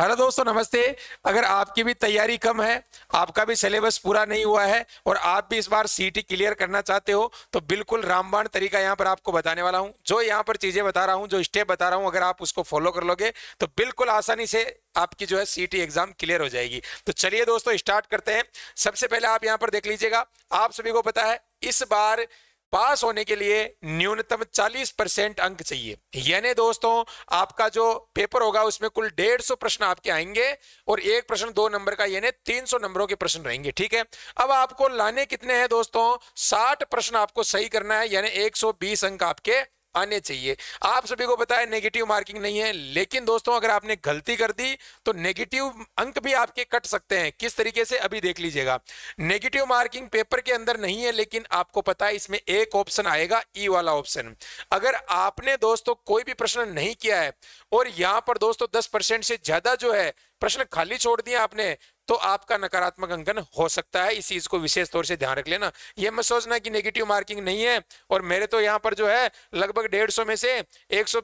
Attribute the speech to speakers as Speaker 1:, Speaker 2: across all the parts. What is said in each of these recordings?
Speaker 1: hello हाँ दोस्तों नमस्ते अगर आपकी भी तैयारी कम है आपका भी सिलेबस पूरा नहीं हुआ है और आप भी इस बार सीटी क्लियर करना चाहते हो तो बिल्कुल रामबाण तरीका यहाँ पर आपको बताने वाला हूं जो यहाँ पर चीजें बता रहा हूं जो स्टेप बता रहा हूं अगर आप उसको फॉलो कर लोगे तो बिल्कुल आसानी से आपकी जो है सीटी एग्जाम क्लियर हो जाएगी तो चलिए दोस्तों स्टार्ट करते हैं सबसे पहले आप यहाँ पर देख लीजिएगा आप सभी को पता है इस बार पास होने के लिए न्यूनतम 40 परसेंट अंक चाहिए यानी दोस्तों आपका जो पेपर होगा उसमें कुल डेढ़ सौ प्रश्न आपके आएंगे और एक प्रश्न दो नंबर का यानी 300 नंबरों के प्रश्न रहेंगे ठीक है अब आपको लाने कितने हैं दोस्तों 60 प्रश्न आपको सही करना है यानी 120 अंक आपके आने चाहिए आप सभी को पता है नेगेटिव मार्किंग नहीं है लेकिन दोस्तों अगर आपने गलती कर दी तो नेगेटिव अंक भी आपके कट सकते हैं किस तरीके से अभी देख लीजिएगा नेगेटिव मार्किंग पेपर के अंदर नहीं है लेकिन आपको पता है इसमें एक ऑप्शन आएगा ई e वाला ऑप्शन अगर आपने दोस्तों कोई भी प्रश्न नहीं किया है और यहां पर दोस्तों दस से ज्यादा जो है प्रश्न खाली छोड़ दिया आपने तो आपका नकारात्मक अंकन हो सकता है इस चीज को विशेष तौर से ध्यान रख लेना यह मत सोचना कि नेगेटिव मार्किंग नहीं है और मेरे तो यहाँ पर जो है लगभग डेढ़ सौ में से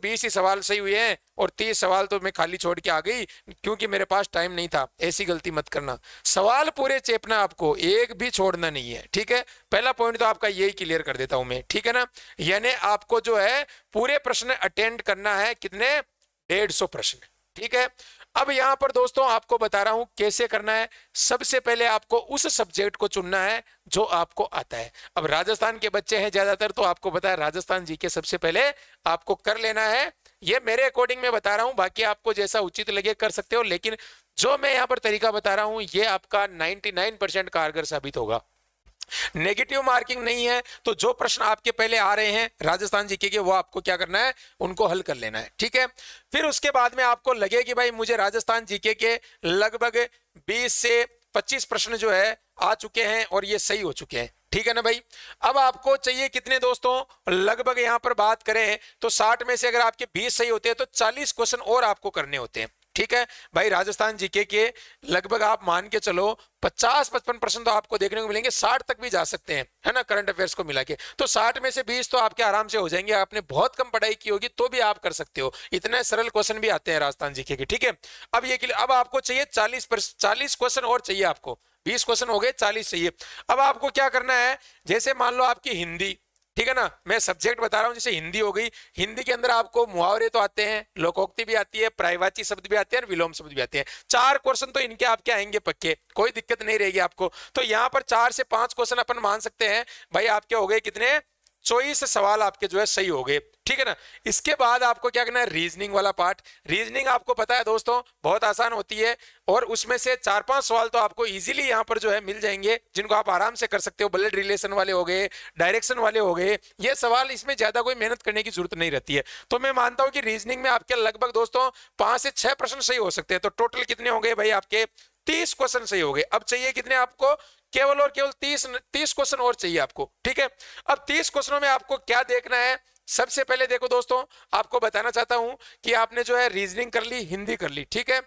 Speaker 1: बीस ही सवाल सही हुए हैं और तीस सवाल तो मैं खाली छोड़ के आ गई क्योंकि मेरे पास टाइम नहीं था ऐसी गलती मत करना सवाल पूरे चेपना आपको एक भी छोड़ना नहीं है ठीक है पहला पॉइंट तो आपका यही क्लियर कर देता हूं मैं ठीक है ना यानी आपको जो है पूरे प्रश्न अटेंड करना है कितने डेढ़ सौ प्रश्न ठीक है अब यहां पर दोस्तों आपको बता रहा हूं कैसे करना है सबसे पहले आपको उस सब्जेक्ट को चुनना है जो आपको आता है अब राजस्थान के बच्चे हैं ज्यादातर तो आपको बताया राजस्थान जी के सबसे पहले आपको कर लेना है ये मेरे अकॉर्डिंग में बता रहा हूं बाकी आपको जैसा उचित लगे कर सकते हो लेकिन जो मैं यहां पर तरीका बता रहा हूं ये आपका 99 परसेंट कारगर साबित होगा नेगेटिव मार्किंग नहीं है तो जो प्रश्न आपके पहले आ रहे हैं राजस्थान जीके के वो आपको क्या करना है उनको हल कर लेना है ठीक है फिर उसके बाद में आपको लगे कि भाई मुझे राजस्थान जीके के लगभग 20 से 25 प्रश्न जो है आ चुके हैं और ये सही हो चुके हैं ठीक है ना भाई अब आपको चाहिए कितने दोस्तों लगभग यहां पर बात करें तो 60 में से अगर आपके 20 सही होते हैं तो 40 क्वेश्चन और आपको करने होते हैं ठीक है भाई राजस्थान जीके के लगभग आप मान के चलो 50-55 परसेंट तो आपको देखने को मिलेंगे 60 तक भी जा सकते हैं है ना करंट अफेयर्स को मिला के तो 60 में से 20 तो आपके आराम से हो जाएंगे आपने बहुत कम पढ़ाई की होगी तो भी आप कर सकते हो इतने सरल क्वेश्चन भी आते हैं राजस्थान जीके के ठीक है अब ये अब आपको चाहिए चालीस चालीस क्वेश्चन और चाहिए आपको बीस क्वेश्चन हो गए चालीस चाहिए अब आपको क्या करना है जैसे मान लो आपकी हिंदी ठीक है ना मैं सब्जेक्ट बता रहा हूँ जैसे हिंदी हो गई हिंदी के अंदर आपको मुहावरे तो आते हैं लोकोक्ति भी आती है प्रायवाची शब्द भी आते हैं विलोम शब्द भी आते हैं चार क्वेश्चन तो इनके आपके आएंगे पक्के कोई दिक्कत नहीं रहेगी आपको तो यहाँ पर चार से पांच क्वेश्चन अपन मान सकते हैं भाई आपके हो गए कितने चौबीस सवाल आपके जो है सही हो गए ठीक है ना इसके बाद आपको क्या करना है रीजनिंग वाला पार्ट रीजनिंग आपको पता है दोस्तों बहुत आसान होती है और उसमें से चार पांच सवाल तो आपको इजीली यहां पर जो है मिल जाएंगे जिनको आप आराम से कर सकते हो ब्लड रिलेशन वाले हो गए डायरेक्शन वाले हो गए ये सवाल इसमें ज्यादा कोई मेहनत करने की जरूरत नहीं रहती है तो मैं मानता हूं कि रीजनिंग में आपके लगभग दोस्तों पांच से छह प्रश्न सही हो सकते हैं तो टोटल कितने हो गए भाई आपके तीस क्वेश्चन सही हो गए अब चाहिए कितने आपको केवल और केवल तीस तीस क्वेश्चन और चाहिए आपको ठीक है अब तीस क्वेश्चनों में आपको क्या देखना है सबसे पहले देखो दोस्तों आपको बताना चाहता हूं कि आपने जो है रीजनिंग कर ली हिंदी कर ली ठीक है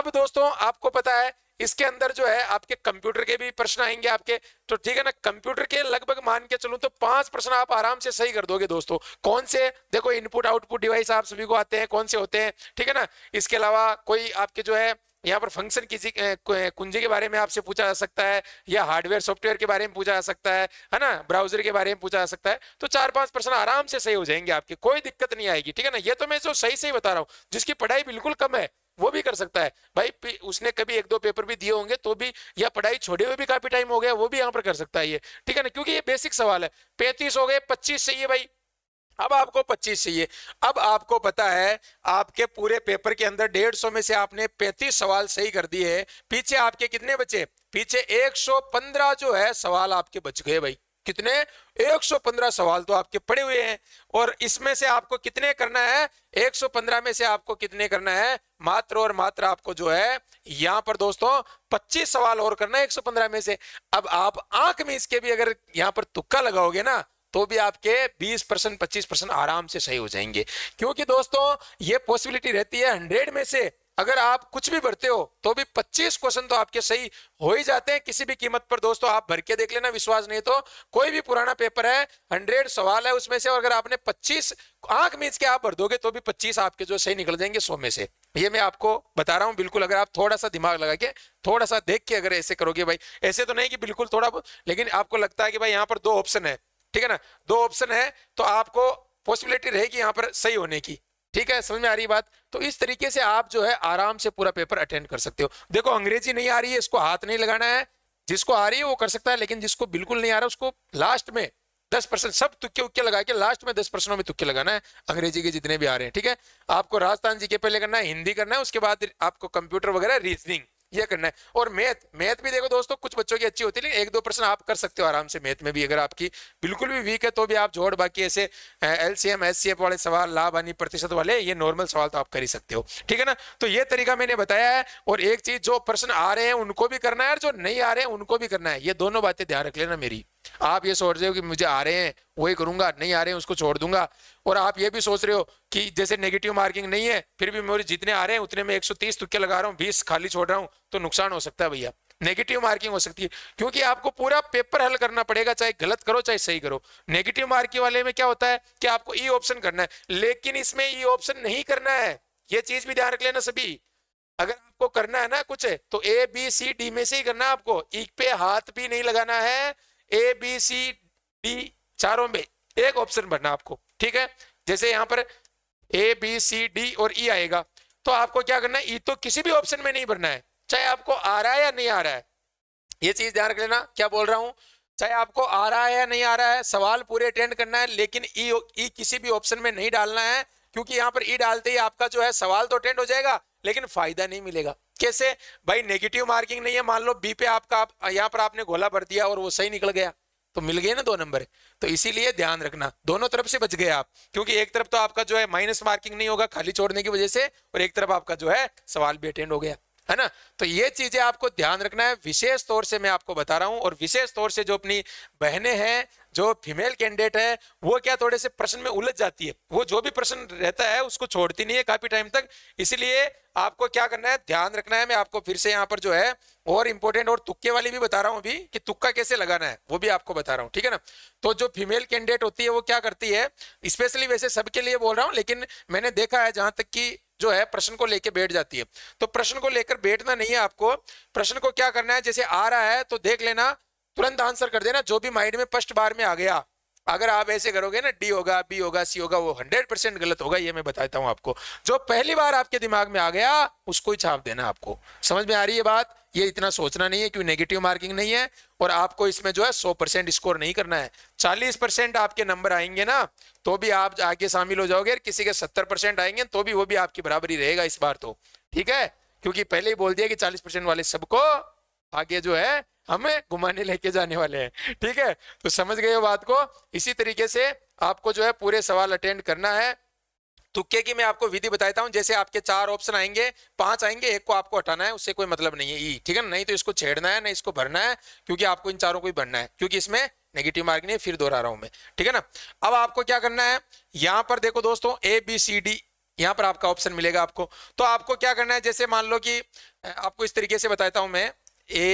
Speaker 1: अब दोस्तों आपको पता है इसके अंदर जो है आपके कंप्यूटर के भी प्रश्न आएंगे आपके तो ठीक है ना कंप्यूटर के लगभग मान के चलू तो पांच प्रश्न आप आराम से सही कर दोगे दोस्तों कौन से देखो इनपुट आउटपुट डिवाइस आप सभी को आते हैं कौन से होते हैं ठीक है ना इसके अलावा कोई आपके जो है यहाँ पर फंक्शन किसी कुंजी के बारे में आपसे पूछा जा सकता है या हार्डवेयर सॉफ्टवेयर के बारे में पूछा जा सकता है है ना ब्राउजर के बारे में पूछा जा सकता है तो चार पांच प्रश्न आराम से सही हो जाएंगे आपके कोई दिक्कत नहीं आएगी ठीक है ना ये तो मैं जो सही सही बता रहा हूँ जिसकी पढ़ाई बिल्कुल कम है वो भी कर सकता है भाई उसने कभी एक दो पेपर भी दिए होंगे तो भी या पढ़ाई छोड़े हुए भी काफी टाइम हो गया वो भी यहाँ पर कर सकता है ये ठीक है ना क्योंकि ये बेसिक सवाल है पैंतीस हो गए पच्चीस है भाई अब आपको 25 चाहिए अब आपको पता है आपके पूरे पेपर के अंदर डेढ़ सौ में से आपने 35 सवाल सही कर दिए हैं पीछे आपके कितने बचे पीछे 115 जो है सवाल आपके बच गए भाई कितने 115 सवाल तो आपके पड़े हुए हैं और इसमें से आपको कितने करना है 115 में से आपको कितने करना है मात्र और मात्र आपको जो है यहां पर दोस्तों 25 सवाल और करना है 115 में से अब आप आंख में इसके भी अगर यहां पर तुक्का लगाओगे ना तो भी आपके 20 परसेंट पच्चीस परसेंट आराम से सही हो जाएंगे क्योंकि दोस्तों ये पॉसिबिलिटी रहती है हंड्रेड में से अगर आप कुछ भी भरते हो तो भी 25 क्वेश्चन तो आपके सही हो ही जाते हैं किसी भी कीमत पर दोस्तों आप भर के देख लेना विश्वास नहीं तो कोई भी पुराना पेपर है 100 सवाल है उसमें से और अगर आपने 25 आंख मीच के आप भर दोगे तो भी 25 आपके जो सही निकल जाएंगे सौ में से ये मैं आपको बता रहा हूँ बिल्कुल अगर आप थोड़ा सा दिमाग लगा के थोड़ा सा देख के अगर ऐसे करोगे भाई ऐसे तो नहीं कि बिल्कुल थोड़ा लेकिन आपको लगता है कि भाई यहाँ पर दो ऑप्शन है ठीक है ना दो ऑप्शन है तो आपको पॉसिबिलिटी रहेगी यहाँ पर सही होने की ठीक है समझ में आ रही बात तो इस तरीके से आप जो है आराम से पूरा पेपर अटेंड कर सकते हो देखो अंग्रेजी नहीं आ रही है इसको हाथ नहीं लगाना है जिसको आ रही है वो कर सकता है लेकिन जिसको बिल्कुल नहीं आ रहा उसको लास्ट में दस परसेंट सब तुक्के उक्के लगा के लास्ट में दस परसेंटों में तुक्के लगाना है अंग्रेजी के जितने भी आ रहे हैं ठीक है आपको राजस्थान जी के पहले करना है हिंदी करना है उसके बाद आपको कंप्यूटर वगैरह रीजनिंग ये करना है और मैथ मैथ भी देखो दोस्तों कुछ बच्चों की अच्छी होती है लेकिन एक दो प्रश्न आप कर सकते हो आराम से मैथ में भी अगर आपकी बिल्कुल भी वीक है तो भी आप जोड़ बाकी ऐसे L C M S C F वाले सवाल लाभ हानि प्रतिशत वाले ये नॉर्मल सवाल तो आप कर ही सकते हो ठीक है ना तो ये तरीका मैंने बताया है और एक चीज जो प्रश्न आ रहे हैं उनको भी करना है और जो नहीं आ रहे हैं उनको भी करना है ये दोनों बातें ध्यान रख लेना मेरी आप ये सोच रहे हो कि मुझे आ रहे हैं वही करूंगा नहीं आ रहे हैं उसको छोड़ दूंगा और आप ये भी सोच रहे हो कि जैसे नेगेटिव मार्किंग नहीं है फिर भी मेरे जितने आ रहे हैं उतने में 130 सौ लगा रहा हूँ बीस खाली छोड़ रहा हूँ तो नुकसान हो सकता है भैया नेगेटिव मार्किंग हो सकती है क्योंकि आपको पूरा पेपर हल करना पड़ेगा चाहे गलत करो चाहे सही करो नेगेटिव मार्किंग वाले में क्या होता है कि आपको ई e ऑप्शन करना है लेकिन इसमें ई e ऑप्शन नहीं करना है ये चीज भी ध्यान रख लेना सभी अगर आपको करना है ना कुछ है, तो ए बी सी डी में से ही करना है आपको ई पे हाथ भी नहीं लगाना है ए बी सी डी चारों में एक ऑप्शन भरना आपको ठीक है जैसे यहाँ पर ए बी सी डी और ई e आएगा तो आपको क्या करना है ई e तो किसी भी ऑप्शन में नहीं भरना है चाहे आपको आ रहा है या नहीं आ रहा है ये चीज ध्यान रख लेना क्या बोल रहा हूँ चाहे आपको आ रहा है या नहीं आ रहा है सवाल पूरे अटेंड करना है लेकिन ई e, ई e किसी भी ऑप्शन में नहीं डालना है क्योंकि यहाँ पर ई e डालते ही आपका जो है सवाल तो अटेंड हो जाएगा लेकिन फायदा नहीं मिलेगा कैसे भाई नेगेटिव मार्किंग नहीं है मान लो बी पे आपका आप, यहाँ पर आपने गोला भर दिया और वो सही निकल गया तो मिल गए ना दो नंबर तो इसीलिए ध्यान रखना दोनों तरफ से बच गए आप क्योंकि एक तरफ तो आपका जो है माइनस मार्किंग नहीं होगा खाली छोड़ने की वजह से और एक तरफ आपका जो है सवाल भी अटेंड हो गया है ना तो ये चीजें आपको ध्यान रखना है विशेष तौर से मैं आपको बता रहा हूं और विशेष तौर से जो अपनी बहनें हैं जो फीमेल कैंडिडेट है वो क्या थोड़े से प्रश्न में उलझ जाती है वो जो भी प्रश्न रहता है उसको छोड़ती नहीं है काफी टाइम तक इसलिए आपको क्या करना है ध्यान रखना है मैं आपको फिर से यहाँ पर जो है और इम्पोर्टेंट और तुक्के वाली भी बता रहा हूँ अभी कि तुक्का कैसे लगाना है वो भी आपको बता रहा हूँ ठीक है ना तो जो फीमेल कैंडिडेट होती है वो क्या करती है स्पेशली वैसे सबके लिए बोल रहा हूँ लेकिन मैंने देखा है जहां तक की जो है प्रश्न को लेकर बैठ जाती है तो प्रश्न को लेकर बैठना नहीं है आपको प्रश्न को क्या करना है जैसे आ रहा है तो देख लेना तुरंत आंसर कर देना जो भी माइंड में फर्स्ट बार में आ गया अगर आप ऐसे करोगे ना डी होगा बी होगा सी होगा वो हंड्रेड परसेंट गलत होगा ये मैं बताता हूं आपको जो पहली बार आपके दिमाग में आ गया उसको ही छाप देना आपको समझ में आ रही है बात ये इतना सोचना नहीं है क्योंकि नेगेटिव मार्किंग नहीं है और आपको इसमें जो है सौ परसेंट स्कोर नहीं करना है चालीस परसेंट आपके नंबर आएंगे ना तो भी आप आगे शामिल हो जाओगे किसी के सत्तर परसेंट आएंगे तो भी वो भी आपकी बराबरी रहेगा इस बार तो ठीक है क्योंकि पहले ही बोल दिया कि चालीस परसेंट वाले सबको आगे जो है हमें घुमाने लेके जाने वाले हैं ठीक है तो समझ गए हो बात को इसी तरीके से आपको जो है पूरे सवाल अटेंड करना है तुक्के की मैं आपको विधि बताता हूं जैसे आपके चार ऑप्शन आएंगे पांच आएंगे एक को आपको हटाना है उससे कोई मतलब नहीं है ई ठीक है नहीं तो इसको छेड़ना है ना इसको भरना है क्योंकि आपको इन चारों को ही भरना है क्योंकि इसमें नेगेटिव मार्क नहीं फिर दोहरा रहा हूं मैं ठीक है ना अब आपको क्या करना है यहां पर देखो दोस्तों ए बी सी डी यहां पर आपका ऑप्शन मिलेगा आपको तो आपको क्या करना है जैसे मान लो कि आपको इस तरीके से बताता हूं मैं ए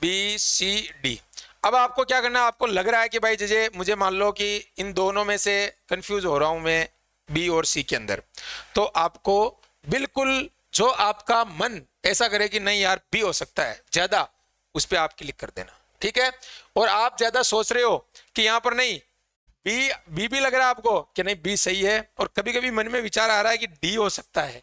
Speaker 1: बी सी डी अब आपको क्या करना है आपको लग रहा है कि भाई जजे मुझे मान लो कि इन दोनों में से कंफ्यूज हो रहा हूं मैं बी और सी के अंदर तो आपको बिल्कुल जो आपका मन ऐसा करे कि नहीं यार बी हो सकता है ज्यादा उस पर आप क्लिक कर देना ठीक है और आप ज्यादा सोच रहे हो कि यहां पर नहीं बी बी भी लग रहा है आपको कि नहीं बी सही है और कभी कभी मन में विचार आ रहा है कि डी हो सकता है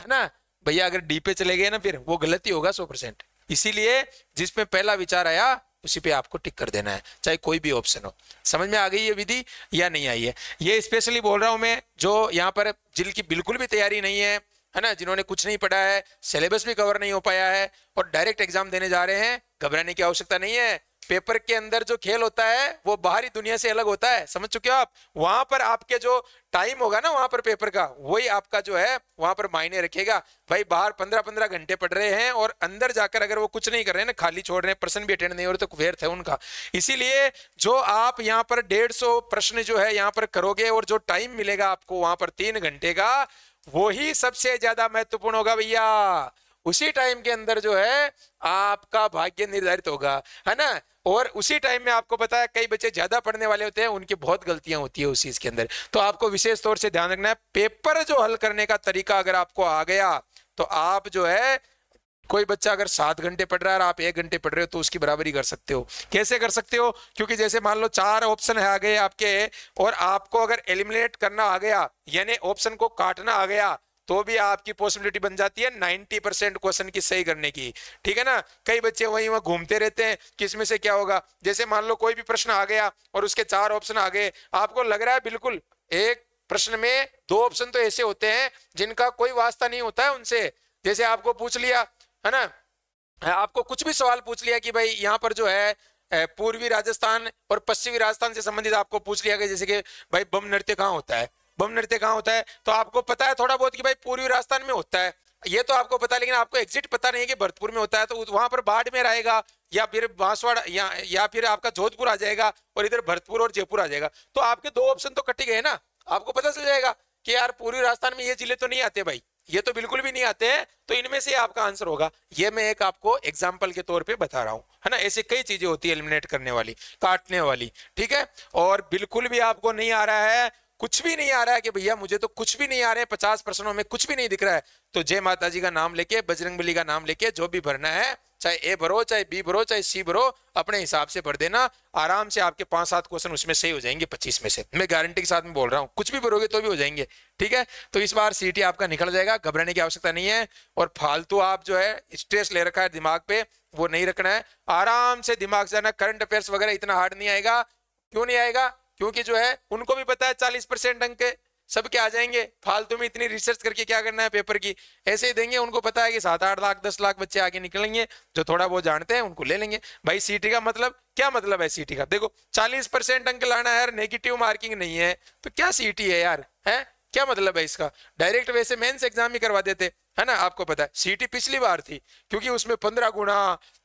Speaker 1: है ना भैया अगर डी पे चले गए ना फिर वो गलती होगा सौ परसेंट इसीलिए जिसमें पहला विचार आया उसी पे आपको टिक कर देना है चाहे कोई भी ऑप्शन हो समझ में आ गई ये विधि या नहीं आई है ये स्पेशली बोल रहा हूं मैं जो यहाँ पर जिनकी बिल्कुल भी तैयारी नहीं है है ना जिन्होंने कुछ नहीं पढ़ा है सिलेबस भी कवर नहीं हो पाया है और डायरेक्ट एग्जाम देने जा रहे हैं घबराने की आवश्यकता नहीं है पेपर के अंदर जो खेल होता है वो बाहरी दुनिया से अलग होता है समझ चुके हो आप वहां पर आपके जो टाइम होगा ना वहां पर पेपर का वही आपका जो है वहां पर मायने रखेगा भाई बाहर पंद्रह पंद्रह घंटे पढ़ रहे हैं और अंदर जाकर अगर वो कुछ नहीं कर रहे हैं ना खाली छोड़ रहे हैं प्रश्न भी अटेंड नहीं हो रहे तो व्यर्थ है उनका इसीलिए जो आप यहाँ पर डेढ़ सौ प्रश्न जो है यहाँ पर करोगे और जो टाइम मिलेगा आपको वहां पर तीन घंटे का वही सबसे ज्यादा महत्वपूर्ण होगा भैया उसी टाइम के अंदर जो है आपका भाग्य निर्धारित होगा है ना और उसी टाइम में आपको पता है कई बच्चे ज्यादा पढ़ने वाले होते हैं उनकी बहुत गलतियां होती है उस चीज के अंदर तो आपको विशेष तौर से ध्यान रखना है पेपर जो हल करने का तरीका अगर आपको आ गया तो आप जो है कोई बच्चा अगर सात घंटे पढ़ रहा है और आप एक घंटे पढ़ रहे हो तो उसकी बराबरी कर सकते हो कैसे कर सकते हो क्योंकि जैसे मान लो चार ऑप्शन आ गए आपके और आपको अगर एलिमिनेट करना आ गया यानी ऑप्शन को काटना आ गया तो भी आपकी पॉसिबिलिटी बन जाती है 90 परसेंट क्वेश्चन की सही करने की ठीक है ना कई बच्चे वहीं वहां घूमते रहते हैं कि इसमें से क्या होगा जैसे मान लो कोई भी प्रश्न आ गया और उसके चार ऑप्शन आ गए आपको लग रहा है बिल्कुल एक प्रश्न में दो ऑप्शन तो ऐसे होते हैं जिनका कोई वास्ता नहीं होता है उनसे जैसे आपको पूछ लिया है ना आपको कुछ भी सवाल पूछ लिया कि भाई यहाँ पर जो है पूर्वी राजस्थान और पश्चिमी राजस्थान से संबंधित आपको पूछ लिया गया जैसे कि भाई बम नृत्य कहाँ होता है बम नृत्य कहाँ होता है तो आपको पता है थोड़ा बहुत कि भाई पूर्वी राजस्थान में होता है ये तो आपको पता है लेकिन आपको एग्जिट पता नहीं है कि भरतपुर में होता है तो वहां पर बाड़मेर आएगा या फिर बांसवाड़ा या या फिर आपका जोधपुर आ जाएगा और इधर भरतपुर और जयपुर आ जाएगा तो आपके दो ऑप्शन तो कटे गए ना आपको पता चल जाएगा कि यार पूर्वी राजस्थान में ये जिले तो नहीं आते भाई ये तो बिल्कुल भी नहीं आते हैं तो इनमें से आपका आंसर होगा ये मैं एक आपको एग्जाम्पल के तौर पे बता रहा हूँ है ना ऐसी कई चीजें होती है एलिमिनेट करने वाली काटने वाली ठीक है और बिल्कुल भी आपको नहीं आ रहा है कुछ भी नहीं आ रहा है कि भैया मुझे तो कुछ भी नहीं आ रहे हैं पचास प्रश्नों में कुछ भी नहीं दिख रहा है तो जय माता जी का नाम लेके बली का नाम लेके जो भी भरना है चाहे ए भरो चाहे बी भरो चाहे सी भरो अपने हिसाब से भर देना आराम से आपके पांच सात क्वेश्चन उसमें सही हो जाएंगे पच्चीस में से मैं गारंटी के साथ में बोल रहा हूँ कुछ भी भरोगे तो भी हो जाएंगे ठीक है तो इस बार सीटी आपका निकल जाएगा घबराने की आवश्यकता नहीं है और फालतू आप जो है स्ट्रेस ले रखा है दिमाग पे वो नहीं रखना है आराम से दिमाग से करंट अफेयर्स वगैरह इतना हार्ड नहीं आएगा क्यों नहीं आएगा क्योंकि जो है उनको भी पता है चालीस परसेंट अंक सबके आ जाएंगे फालतू में इतनी रिसर्च करके क्या करना है पेपर की ऐसे ही देंगे उनको पता है कि सात आठ लाख दस लाख बच्चे आगे निकलेंगे जो थोड़ा बहुत जानते हैं उनको ले लेंगे भाई सीटी का मतलब क्या मतलब है सीटी का देखो चालीस परसेंट अंक लाना है यार नेगेटिव मार्किंग नहीं है तो क्या सीटी है यार है क्या मतलब है इसका डायरेक्ट वैसे मेन्स एग्जाम ही करवा देते है ना आपको पता है सीटी पिछली बार थी क्योंकि उसमें पंद्रह गुना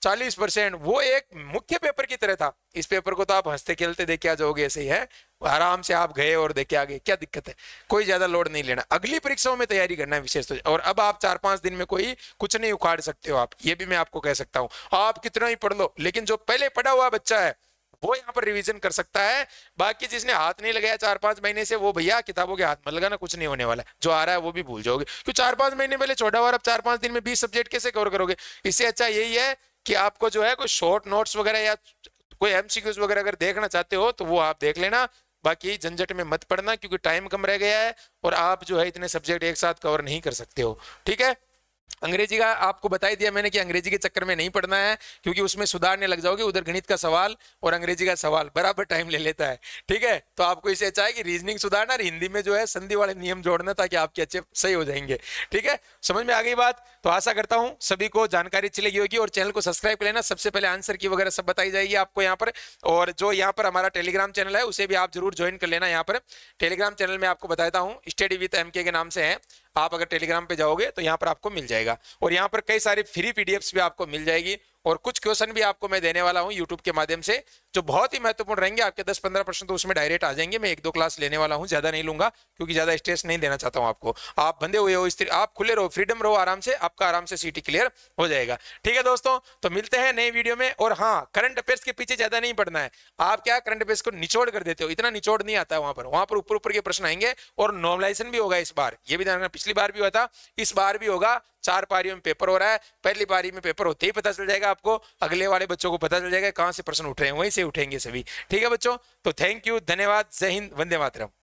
Speaker 1: चालीस परसेंट वो एक मुख्य पेपर की तरह था इस पेपर को तो आप हंसते खेलते देखे आ जाओगे ऐसे ही है आराम से आप गए और देखे आ गए क्या दिक्कत है कोई ज्यादा लोड नहीं लेना अगली परीक्षाओं में तैयारी करना है विशेष तो और अब आप चार पांच दिन में कोई कुछ नहीं उखाड़ सकते हो आप ये भी मैं आपको कह सकता हूँ आप कितना ही पढ़ लो लेकिन जो पहले पढ़ा हुआ बच्चा है वो यहाँ पर रिवीजन कर सकता है बाकी जिसने हाथ नहीं लगाया चार पांच महीने से वो भैया किताबों के हाथ मत लगाना कुछ नहीं होने वाला जो आ रहा है वो भी भूल जाओगे क्यों चार पांच महीने पहले छोटा और अब चार पांच दिन में बीस सब्जेक्ट कैसे कवर करोगे इससे अच्छा यही है कि आपको जो है कोई शॉर्ट नोट्स वगैरह या कोई एमसीक्यूज वगैरह अगर देखना चाहते हो तो वो आप देख लेना बाकी झंझट में मत पड़ना क्योंकि टाइम कम रह गया है और आप जो है इतने सब्जेक्ट एक साथ कवर नहीं कर सकते हो ठीक है अंग्रेजी का आपको बताई दिया मैंने कि अंग्रेजी के चक्कर में नहीं पढ़ना है क्योंकि उसमें सुधारने लग जाओगे उधर गणित का सवाल और अंग्रेजी का सवाल बराबर टाइम ले लेता है ठीक है तो आपको इसे अच्छा है कि रीजनिंग सुधारना और हिंदी में जो है संधि वाले नियम जोड़ना ताकि आपके अच्छे सही हो जाएंगे ठीक है समझ में आ गई बात तो आशा करता हूँ सभी को जानकारी अच्छी लगी होगी और चैनल को सब्सक्राइब कर लेना सबसे पहले आंसर की वगैरह सब बताई जाएगी आपको यहाँ पर और जो यहाँ पर हमारा टेलीग्राम चैनल है उसे भी आप जरूर ज्वाइन कर लेना यहाँ पर टेलीग्राम चैनल में आपको बताता हूँ स्टडी विथ एम के नाम से है आप अगर टेलीग्राम पे जाओगे तो यहाँ पर आपको मिल जाएगा और यहाँ पर कई सारी फ्री पीडीएफ्स भी आपको मिल जाएगी और कुछ क्वेश्चन भी आपको मैं देने वाला हूँ यूट्यूब के माध्यम से जो बहुत ही महत्वपूर्ण रहेंगे आपके दस पंद्रह प्रश्न तो उसमें डायरेक्ट आ जाएंगे मैं एक दो क्लास लेने वाला हूँ ज्यादा नहीं लूंगा क्योंकि ज्यादा स्ट्रेस नहीं देना चाहता हूँ आपको आप बंदे हुए हो स्त्री आप खुले रहो फ्रीडम रहो आराम से आपका आराम से सीटी क्लियर हो जाएगा ठीक है दोस्तों तो मिलते हैं नए वीडियो में और हाँ करंट अफेयर्स के पीछे ज्यादा नहीं पढ़ना है आप क्या करंट अफेयर्स को निचोड़ कर देते हो इतना निचोड़ नहीं आता वहां पर वहां पर ऊपर ऊपर के प्रश्न आएंगे और नॉर्मलाइजेशन भी होगा इस बार ये भी ध्यान पिछली बार भी हुआ था इस बार भी होगा चार पारियों में पेपर हो रहा है पहली पारी में पेपर होते ही पता चल जाएगा आपको अगले वाले बच्चों को पता चल जाएगा कहाँ से प्रश्न उठ रहे हैं वहीं से उठेंगे सभी ठीक है बच्चों तो थैंक यू धन्यवाद जय हिंद वंदे मातरम